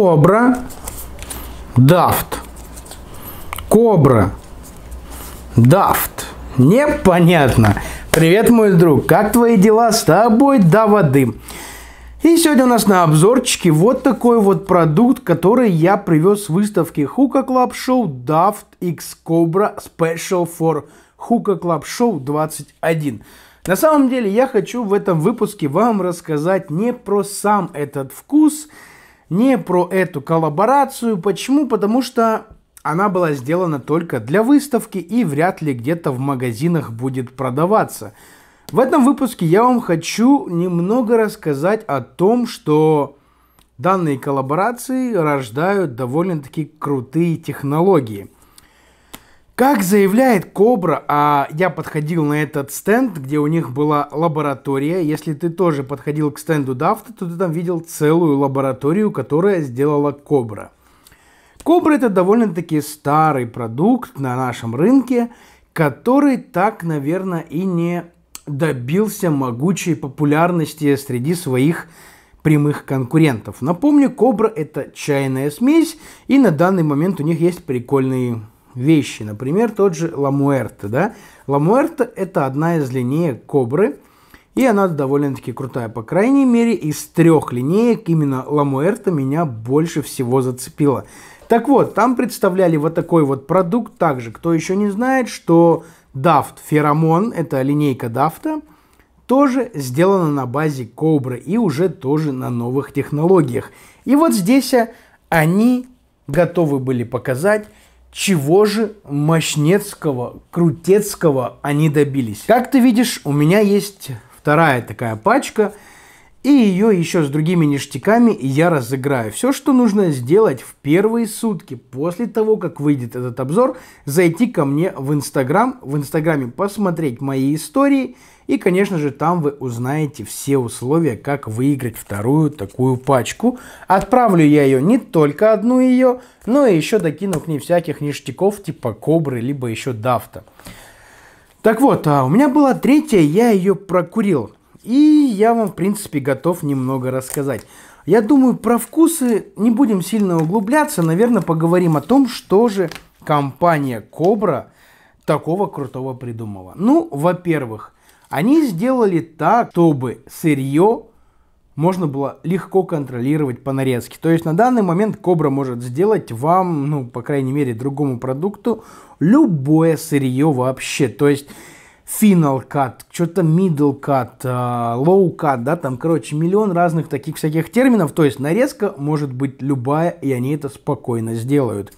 Кобра, дафт. Кобра, дафт. Непонятно. Привет, мой друг, как твои дела? С тобой до воды. И сегодня у нас на обзорчике вот такой вот продукт, который я привез с выставки Hookah Club Show Daft X Cobra Special for Hookah Club Show 21. На самом деле я хочу в этом выпуске вам рассказать не про сам этот вкус, не про эту коллаборацию. Почему? Потому что она была сделана только для выставки и вряд ли где-то в магазинах будет продаваться. В этом выпуске я вам хочу немного рассказать о том, что данные коллаборации рождают довольно-таки крутые технологии – как заявляет Кобра, а я подходил на этот стенд, где у них была лаборатория. Если ты тоже подходил к стенду Дафта, то ты там видел целую лабораторию, которая сделала Кобра. Кобра это довольно-таки старый продукт на нашем рынке, который так, наверное, и не добился могучей популярности среди своих прямых конкурентов. Напомню, Кобра это чайная смесь, и на данный момент у них есть прикольные вещи. Например, тот же Ламуэрта. Да? Ламуэрта – это одна из линеек Кобры, и она довольно-таки крутая. По крайней мере, из трех линеек именно Ламуэрта меня больше всего зацепила. Так вот, там представляли вот такой вот продукт также. Кто еще не знает, что Дафт Феромон, это линейка Дафта, тоже сделана на базе Кобры и уже тоже на новых технологиях. И вот здесь а, они готовы были показать чего же Мощнецкого, Крутецкого они добились. Как ты видишь, у меня есть вторая такая пачка – и ее еще с другими ништяками я разыграю. Все, что нужно сделать в первые сутки после того, как выйдет этот обзор, зайти ко мне в Инстаграм, в Инстаграме посмотреть мои истории, и, конечно же, там вы узнаете все условия, как выиграть вторую такую пачку. Отправлю я ее не только одну ее, но и еще докину к ней всяких ништяков типа Кобры, либо еще Дафта. Так вот, а у меня была третья, я ее прокурил. И я вам, в принципе, готов немного рассказать. Я думаю, про вкусы не будем сильно углубляться. Наверное, поговорим о том, что же компания Кобра такого крутого придумала. Ну, во-первых, они сделали так, чтобы сырье можно было легко контролировать по нарезке. То есть на данный момент Кобра может сделать вам, ну, по крайней мере, другому продукту любое сырье вообще. То есть Final Cut, что-то Middle Cut, а, Low Cut, да, там, короче, миллион разных таких всяких терминов. То есть нарезка может быть любая, и они это спокойно сделают.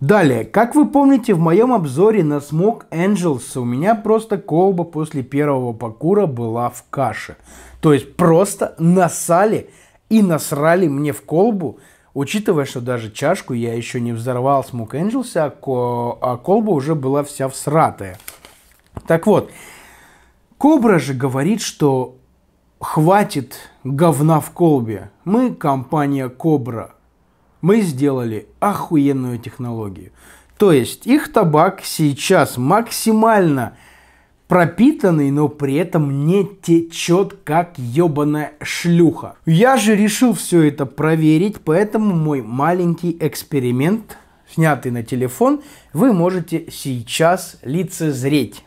Далее, как вы помните, в моем обзоре на Smoke Angels у меня просто колба после первого покура была в каше. То есть просто насали и насрали мне в колбу, учитывая, что даже чашку я еще не взорвал Smoke Angels, а, ко- а колба уже была вся всратая. Так вот, Кобра же говорит, что хватит говна в колбе. Мы компания Кобра. Мы сделали охуенную технологию. То есть их табак сейчас максимально пропитанный, но при этом не течет, как ебаная шлюха. Я же решил все это проверить, поэтому мой маленький эксперимент, снятый на телефон, вы можете сейчас лицезреть.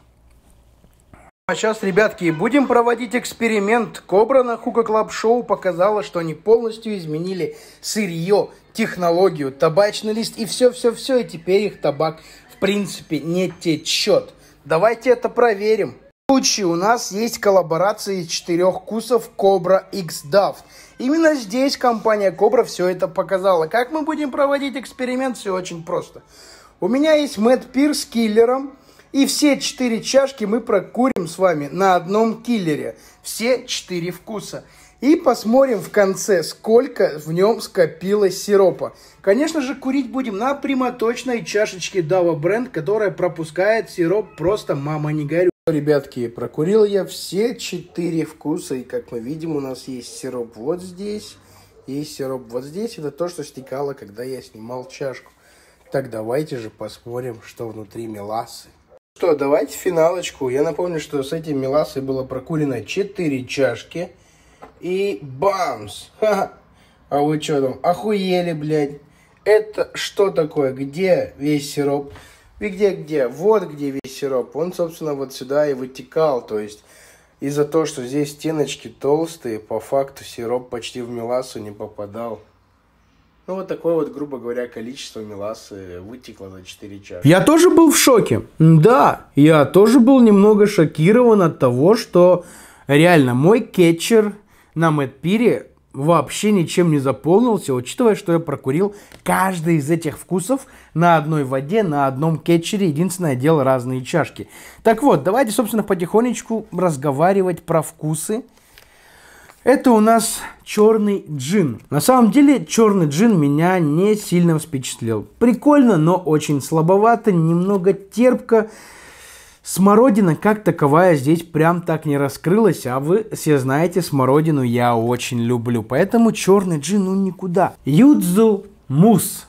А сейчас, ребятки, будем проводить эксперимент. Кобра на Хука Клаб Шоу показала, что они полностью изменили сырье, технологию, табачный лист и все-все-все. И теперь их табак, в принципе, не течет. Давайте это проверим. В случае у нас есть коллаборация из четырех вкусов Cobra X Daft. Именно здесь компания Cobra все это показала. Как мы будем проводить эксперимент, все очень просто. У меня есть Мэтт Пир с киллером – и все четыре чашки мы прокурим с вами на одном киллере. Все четыре вкуса. И посмотрим в конце, сколько в нем скопилось сиропа. Конечно же, курить будем на прямоточной чашечке Dava Brand, которая пропускает сироп просто «мама не горю». Ну, ребятки, прокурил я все четыре вкуса, и как мы видим, у нас есть сироп вот здесь, и сироп вот здесь. Это то, что стекало, когда я снимал чашку. Так давайте же посмотрим, что внутри мелассы. Что, давайте финалочку. Я напомню, что с этим Миласой было прокурено 4 чашки. И бамс! Ха -ха. А вы что там, охуели, блядь? Это что такое? Где весь сироп? И где-где? Вот где весь сироп. Он, собственно, вот сюда и вытекал. То есть, из-за того, что здесь стеночки толстые, по факту сироп почти в Миласу не попадал. Ну, вот такое вот, грубо говоря, количество меласы вытекло за 4 чаши. Я тоже был в шоке. Да, я тоже был немного шокирован от того, что реально мой кетчер на Мэтпире вообще ничем не заполнился, учитывая, что я прокурил каждый из этих вкусов на одной воде, на одном кетчере. Единственное дело разные чашки. Так вот, давайте, собственно, потихонечку разговаривать про вкусы – это у нас черный джин. На самом деле черный джин меня не сильно впечатлил. Прикольно, но очень слабовато, немного терпко. Смородина как таковая здесь прям так не раскрылась, а вы все знаете, смородину я очень люблю, поэтому черный джин ну никуда. Юдзу мус.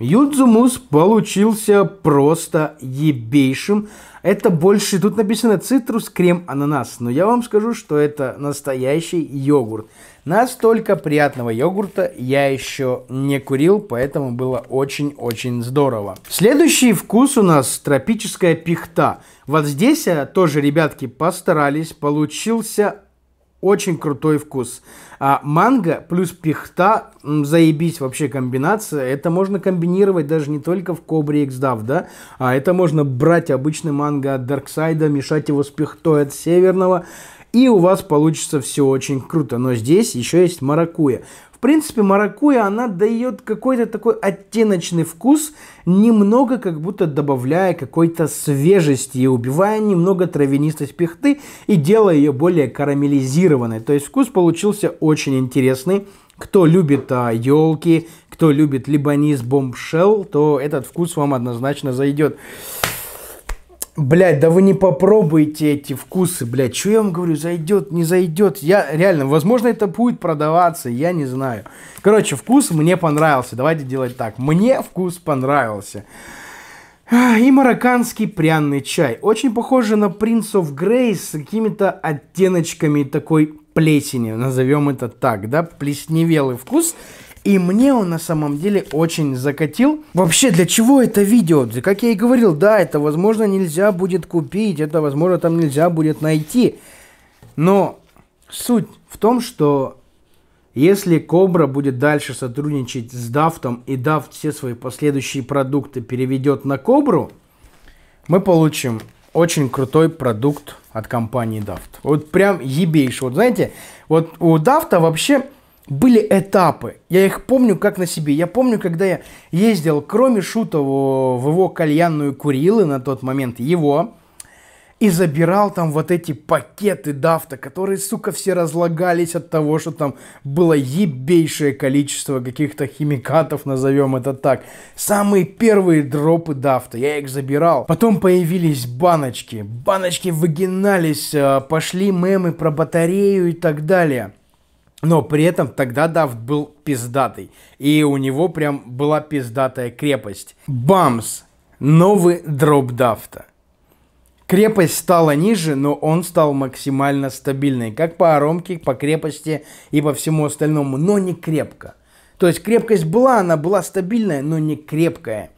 Юдзумус получился просто ебейшим. Это больше, тут написано цитрус, крем, ананас. Но я вам скажу, что это настоящий йогурт. Настолько приятного йогурта я еще не курил, поэтому было очень-очень здорово. Следующий вкус у нас тропическая пихта. Вот здесь э, тоже, ребятки, постарались. Получился очень крутой вкус. А манго плюс пихта, заебись вообще комбинация. Это можно комбинировать даже не только в Кобре Иксдав, да? А это можно брать обычный манго от Дарксайда, мешать его с пихтой от Северного, и у вас получится все очень круто. Но здесь еще есть маракуя. В принципе, маракуя, она дает какой-то такой оттеночный вкус, немного как будто добавляя какой-то свежести и убивая немного травянистость пихты и делая ее более карамелизированной. То есть вкус получился очень интересный. Кто любит а, елки, кто любит либанис бомбшелл, то этот вкус вам однозначно зайдет. Блядь, да вы не попробуйте эти вкусы, блядь, Что я вам говорю, зайдет, не зайдет. Я реально, возможно, это будет продаваться, я не знаю. Короче, вкус мне понравился. Давайте делать так. Мне вкус понравился. И марокканский пряный чай. Очень похоже на Prince of Grey с какими-то оттеночками такой плесени, назовем это так, да, плесневелый вкус и мне он на самом деле очень закатил. Вообще, для чего это видео? Как я и говорил, да, это, возможно, нельзя будет купить, это, возможно, там нельзя будет найти. Но суть в том, что если Кобра будет дальше сотрудничать с Дафтом и Дафт все свои последующие продукты переведет на Кобру, мы получим очень крутой продукт от компании Daft. Вот прям ебейший. Вот знаете, вот у Дафта вообще были этапы. Я их помню как на себе. Я помню, когда я ездил, кроме Шутову, в его кальянную Курилы на тот момент, его, и забирал там вот эти пакеты дафта, которые, сука, все разлагались от того, что там было ебейшее количество каких-то химикатов, назовем это так. Самые первые дропы дафта, я их забирал. Потом появились баночки, баночки выгинались, а, пошли мемы про батарею и так далее. Но при этом тогда Дафт был пиздатый. И у него прям была пиздатая крепость. Бамс! Новый дроп Дафта. Крепость стала ниже, но он стал максимально стабильный. Как по аромке, по крепости и по всему остальному. Но не крепко. То есть крепкость была, она была стабильная, но не крепкая.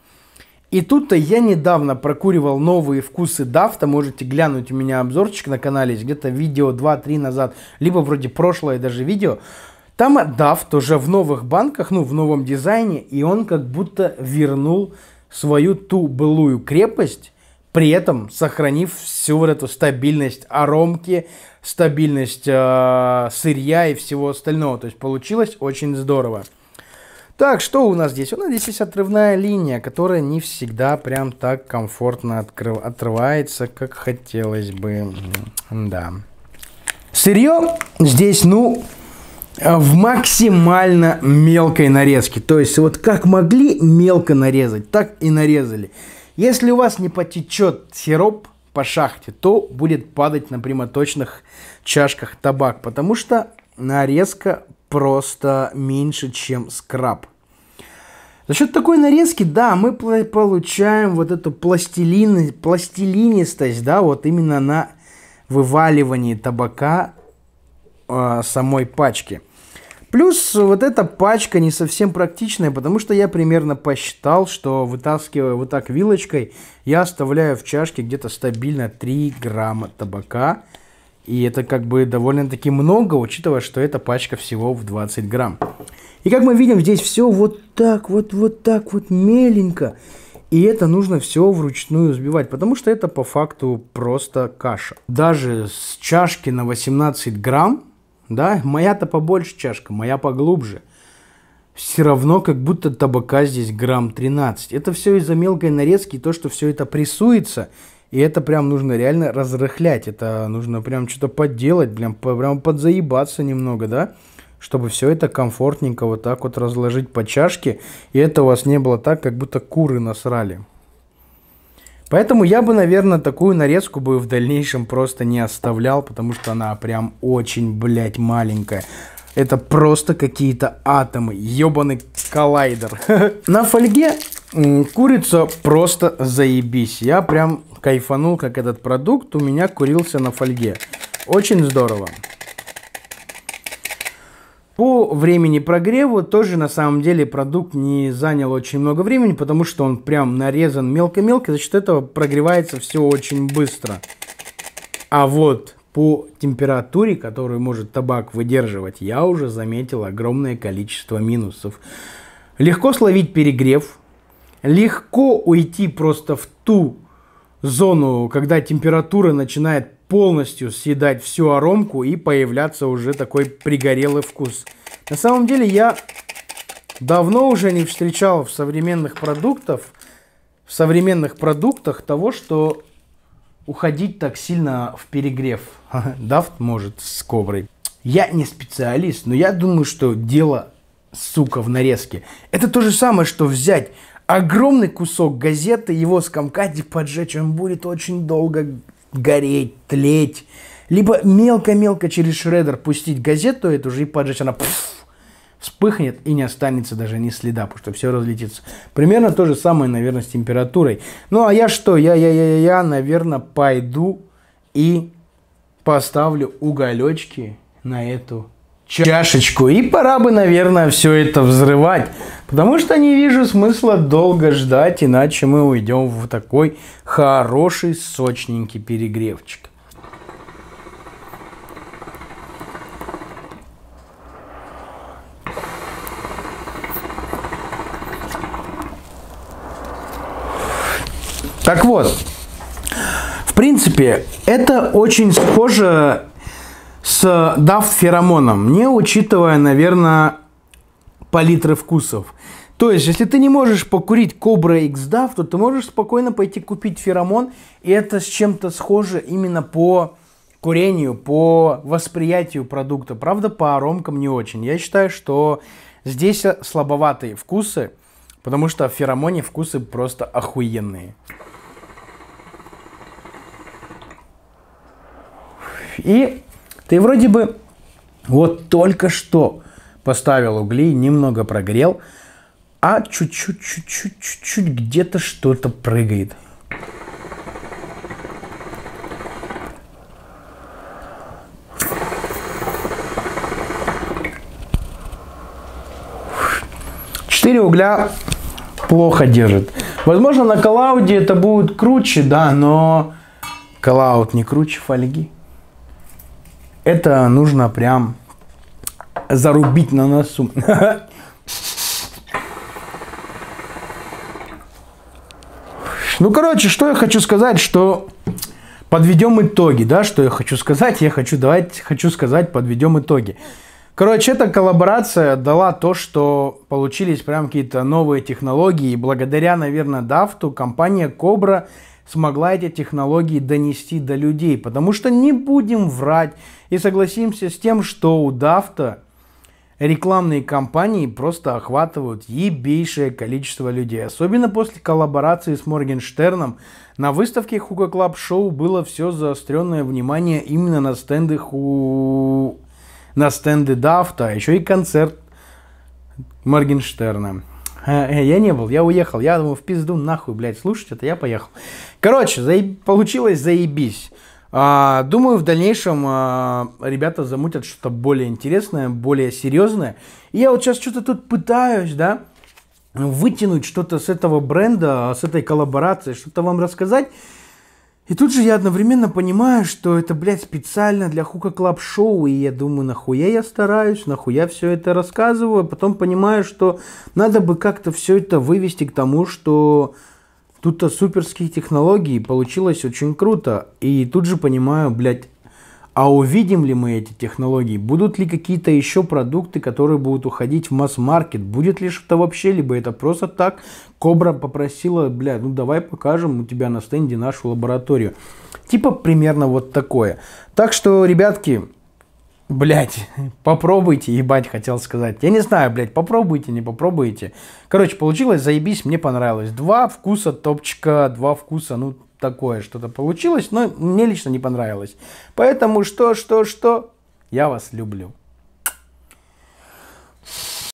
И тут-то я недавно прокуривал новые вкусы дафта. Можете глянуть, у меня обзорчик на канале, где-то видео 2-3 назад, либо вроде прошлое даже видео. Там дафт уже в новых банках, ну, в новом дизайне, и он как будто вернул свою ту былую крепость, при этом сохранив всю вот эту стабильность аромки, стабильность э, сырья и всего остального. То есть получилось очень здорово. Так, что у нас здесь? У нас здесь есть отрывная линия, которая не всегда прям так комфортно открыв... отрывается, как хотелось бы. Да. Сырье здесь, ну, э, в максимально мелкой нарезке. То есть вот как могли мелко нарезать, так и нарезали. Если у вас не потечет сироп по шахте, то будет падать на прямоточных чашках табак, потому что нарезка просто меньше, чем скраб. За счет такой нарезки, да, мы получаем вот эту пластилин, пластилинистость, да, вот именно на вываливании табака э, самой пачки. Плюс вот эта пачка не совсем практичная, потому что я примерно посчитал, что вытаскивая вот так вилочкой, я оставляю в чашке где-то стабильно 3 грамма табака. И это как бы довольно-таки много, учитывая, что эта пачка всего в 20 грамм. И как мы видим, здесь все вот так, вот, вот так, вот меленько. И это нужно все вручную взбивать, потому что это по факту просто каша. Даже с чашки на 18 грамм, да, моя-то побольше чашка, моя поглубже, все равно как будто табака здесь грамм 13. Это все из-за мелкой нарезки, и то, что все это прессуется, и это прям нужно реально разрыхлять, это нужно прям что-то подделать, прям, прям подзаебаться немного, да? Чтобы все это комфортненько вот так вот разложить по чашке, и это у вас не было так, как будто куры насрали. Поэтому я бы, наверное, такую нарезку бы в дальнейшем просто не оставлял, потому что она прям очень, блядь, маленькая. Это просто какие-то атомы. ебаный коллайдер. На фольге курица просто заебись. Я прям кайфанул, как этот продукт у меня курился на фольге. Очень здорово. По времени прогрева тоже на самом деле продукт не занял очень много времени, потому что он прям нарезан мелко-мелко, за счет этого прогревается все очень быстро. А вот по температуре, которую может табак выдерживать, я уже заметил огромное количество минусов. Легко словить перегрев, легко уйти просто в ту зону, когда температура начинает полностью съедать всю аромку и появляться уже такой пригорелый вкус. На самом деле я давно уже не встречал в современных продуктах в современных продуктах того, что уходить так сильно в перегрев – Дафт может с коброй. Я не специалист, но я думаю, что дело, сука, в нарезке. Это то же самое, что взять огромный кусок газеты, его скомкать и поджечь. Он будет очень долго гореть, тлеть. Либо мелко-мелко через шредер пустить газету эту же и поджечь. Она пфф, вспыхнет и не останется даже ни следа, потому что все разлетится. Примерно то же самое, наверное, с температурой. Ну а я что? Я, я, я, я, наверное, пойду и поставлю уголечки на эту чашечку. И пора бы, наверное, все это взрывать, потому что не вижу смысла долго ждать, иначе мы уйдем в такой хороший, сочненький перегревчик. Так вот, в принципе, это очень схоже с дафт-феромоном, не учитывая, наверное, палитры вкусов. То есть, если ты не можешь покурить Cobra X DAF, то ты можешь спокойно пойти купить феромон, и это с чем-то схоже именно по курению, по восприятию продукта. Правда, по аромкам не очень. Я считаю, что здесь слабоватые вкусы, потому что в феромоне вкусы просто охуенные. И ты вроде бы вот только что поставил угли, немного прогрел, а чуть-чуть, чуть-чуть, чуть-чуть где-то что-то прыгает. Четыре угля плохо держит. Возможно, на коллауде это будет круче, да, но коллауд не круче фольги. Это нужно прям зарубить на носу. Ну, короче, что я хочу сказать, что подведем итоги, да, что я хочу сказать, я хочу, давайте, хочу сказать, подведем итоги. Короче, эта коллаборация дала то, что получились прям какие-то новые технологии, и благодаря, наверное, Дафту компания Кобра смогла эти технологии донести до людей, потому что не будем врать, и согласимся с тем, что у Дафта рекламные кампании просто охватывают ебейшее количество людей. Особенно после коллаборации с Моргенштерном. На выставке Хука Клаб Шоу было все заостренное внимание именно на стенды Ху... на стенды Дафта, а еще и концерт Моргенштерна. Э, э, я не был, я уехал. Я думал, в пизду нахуй, блядь, слушать это, я поехал. Короче, за... получилось заебись. А, думаю, в дальнейшем а, ребята замутят что-то более интересное, более серьезное. И я вот сейчас что-то тут пытаюсь, да, вытянуть что-то с этого бренда, с этой коллаборации, что-то вам рассказать. И тут же я одновременно понимаю, что это, блядь, специально для Хука Клаб Шоу, и я думаю, нахуя я стараюсь, нахуя все это рассказываю, потом понимаю, что надо бы как-то все это вывести к тому, что Тут-то суперские технологии, получилось очень круто. И тут же понимаю, блядь, а увидим ли мы эти технологии? Будут ли какие-то еще продукты, которые будут уходить в масс-маркет? Будет ли что-то вообще, либо это просто так? Кобра попросила, бля, ну давай покажем у тебя на стенде нашу лабораторию. Типа примерно вот такое. Так что, ребятки, Блять, попробуйте, ебать, хотел сказать. Я не знаю, блять, попробуйте, не попробуйте. Короче, получилось, заебись, мне понравилось. Два вкуса топчика, два вкуса, ну, такое что-то получилось, но мне лично не понравилось. Поэтому что, что, что, я вас люблю.